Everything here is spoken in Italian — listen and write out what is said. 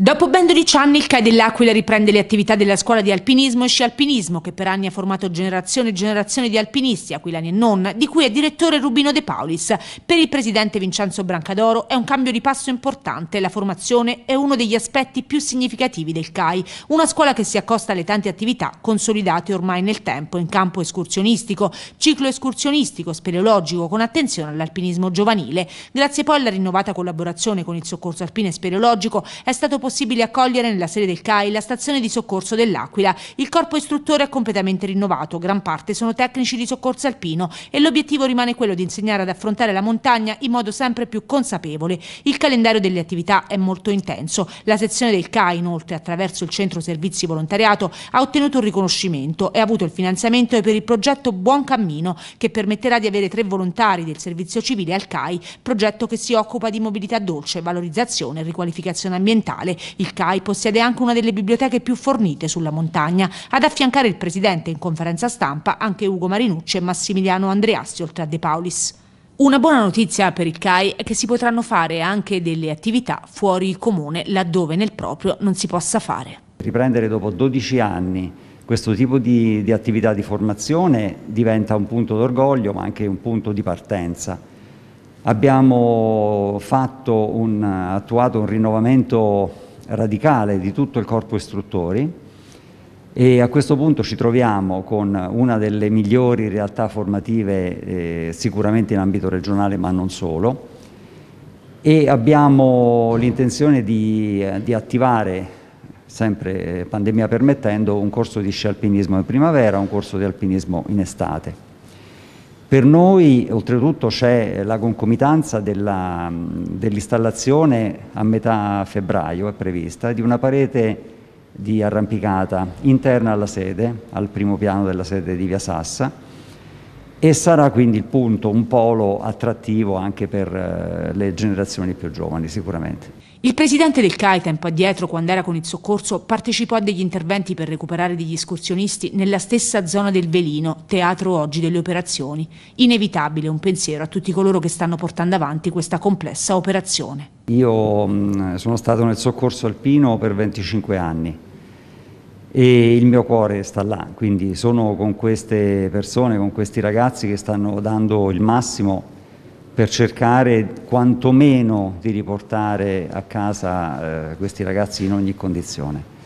Dopo ben 12 anni il CAI dell'Aquila riprende le attività della scuola di alpinismo e sci alpinismo che per anni ha formato generazioni e generazioni di alpinisti, aquilani e non, di cui è direttore Rubino De Paulis. Per il presidente Vincenzo Brancadoro è un cambio di passo importante, la formazione è uno degli aspetti più significativi del CAI, una scuola che si accosta alle tante attività consolidate ormai nel tempo in campo escursionistico, ciclo escursionistico, speleologico con attenzione all'alpinismo giovanile. Grazie poi alla rinnovata collaborazione con il Soccorso Alpino e Speleologico è stato possibile possibile accogliere nella sede del CAI la stazione di soccorso dell'Aquila. Il corpo istruttore è completamente rinnovato, gran parte sono tecnici di soccorso alpino e l'obiettivo rimane quello di insegnare ad affrontare la montagna in modo sempre più consapevole. Il calendario delle attività è molto intenso. La sezione del CAI, inoltre, attraverso il Centro Servizi Volontariato, ha ottenuto un riconoscimento e ha avuto il finanziamento per il progetto Buon Cammino, che permetterà di avere tre volontari del servizio civile al CAI, progetto che si occupa di mobilità dolce, valorizzazione e riqualificazione ambientale. Il CAI possiede anche una delle biblioteche più fornite sulla montagna. Ad affiancare il presidente in conferenza stampa anche Ugo Marinucci e Massimiliano Andreassi, oltre a De Paulis. Una buona notizia per il CAI è che si potranno fare anche delle attività fuori comune, laddove nel proprio non si possa fare. Riprendere dopo 12 anni questo tipo di, di attività di formazione diventa un punto d'orgoglio ma anche un punto di partenza. Abbiamo un, attuato un rinnovamento radicale di tutto il corpo istruttori e a questo punto ci troviamo con una delle migliori realtà formative eh, sicuramente in ambito regionale ma non solo e abbiamo l'intenzione di, eh, di, attivare sempre eh, pandemia permettendo un corso di sci alpinismo in primavera, un corso di alpinismo in estate. Per noi oltretutto c'è la concomitanza dell'installazione dell a metà febbraio, è prevista, di una parete di arrampicata interna alla sede, al primo piano della sede di Via Sassa e sarà quindi il punto, un polo attrattivo anche per eh, le generazioni più giovani sicuramente. Il presidente del CAI tempo addietro, quando era con il soccorso, partecipò a degli interventi per recuperare degli escursionisti nella stessa zona del Velino, teatro oggi delle operazioni. Inevitabile un pensiero a tutti coloro che stanno portando avanti questa complessa operazione. Io mm, sono stato nel soccorso alpino per 25 anni e il mio cuore sta là, quindi sono con queste persone, con questi ragazzi che stanno dando il massimo per cercare quantomeno di riportare a casa eh, questi ragazzi in ogni condizione.